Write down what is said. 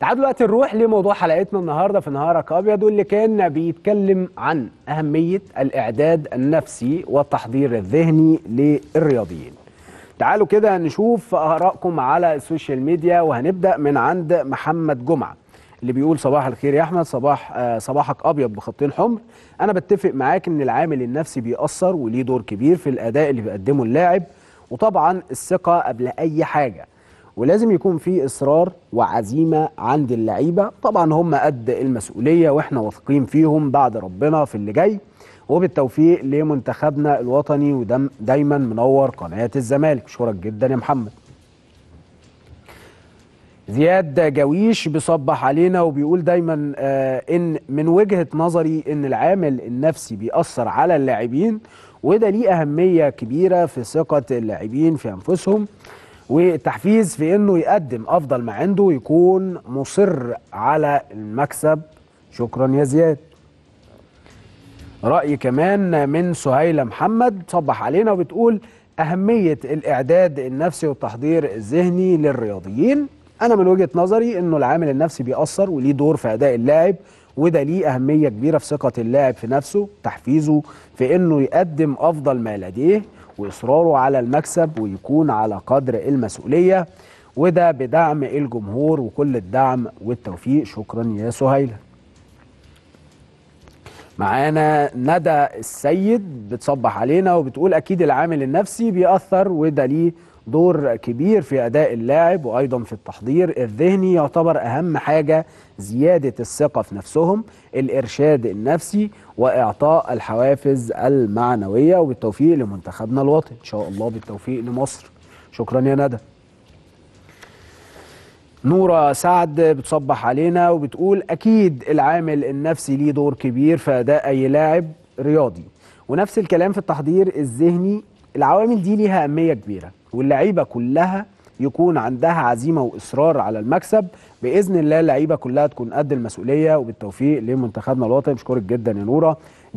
تعالوا دلوقتي نروح لموضوع حلقتنا النهارده في نهارك ابيض واللي كان بيتكلم عن اهميه الاعداد النفسي والتحضير الذهني للرياضيين. تعالوا كده نشوف ارائكم على السوشيال ميديا وهنبدا من عند محمد جمعه اللي بيقول صباح الخير يا احمد صباح آه صباحك ابيض بخطين حمر انا بتفق معاك ان العامل النفسي بيأثر وليه دور كبير في الاداء اللي بيقدمه اللاعب وطبعا الثقه قبل اي حاجه ولازم يكون في اصرار وعزيمه عند اللعيبه طبعا هم قد المسؤوليه واحنا واثقين فيهم بعد ربنا في اللي جاي وبالتوفيق لمنتخبنا الوطني ودايما دايما منور قناه الزمالك اشكرك جدا يا محمد زياد جويش بيصبح علينا وبيقول دايما آه ان من وجهه نظري ان العامل النفسي بيأثر على اللاعبين وده ليه اهميه كبيره في ثقه اللاعبين في انفسهم والتحفيز في انه يقدم افضل ما عنده ويكون مصر على المكسب شكرا يا زياد راي كمان من سهيله محمد صبح علينا وبتقول اهميه الاعداد النفسي والتحضير الذهني للرياضيين انا من وجهه نظري انه العامل النفسي بيأثر وليه دور في اداء اللاعب وده ليه اهميه كبيره في ثقه اللاعب في نفسه تحفيزه في انه يقدم افضل ما لديه واصراره على المكسب ويكون على قدر المسؤوليه وده بدعم الجمهور وكل الدعم والتوفيق شكرا يا سهيله معانا ندى السيد بتصبح علينا وبتقول اكيد العامل النفسي بيأثر وده ليه دور كبير في أداء اللاعب وأيضا في التحضير الذهني يعتبر أهم حاجة زيادة الثقة في نفسهم الإرشاد النفسي وإعطاء الحوافز المعنوية وبالتوفيق لمنتخبنا الوطني إن شاء الله بالتوفيق لمصر شكرا يا ندى نورة سعد بتصبح علينا وبتقول أكيد العامل النفسي ليه دور كبير في أداء أي لاعب رياضي ونفس الكلام في التحضير الذهني العوامل دي ليها أهمية كبيرة واللعيبة كلها يكون عندها عزيمة وإصرار على المكسب بإذن الله اللعيبة كلها تكون قد المسؤولية وبالتوفيق لمنتخبنا الوطني بشكرك جدا يا نورة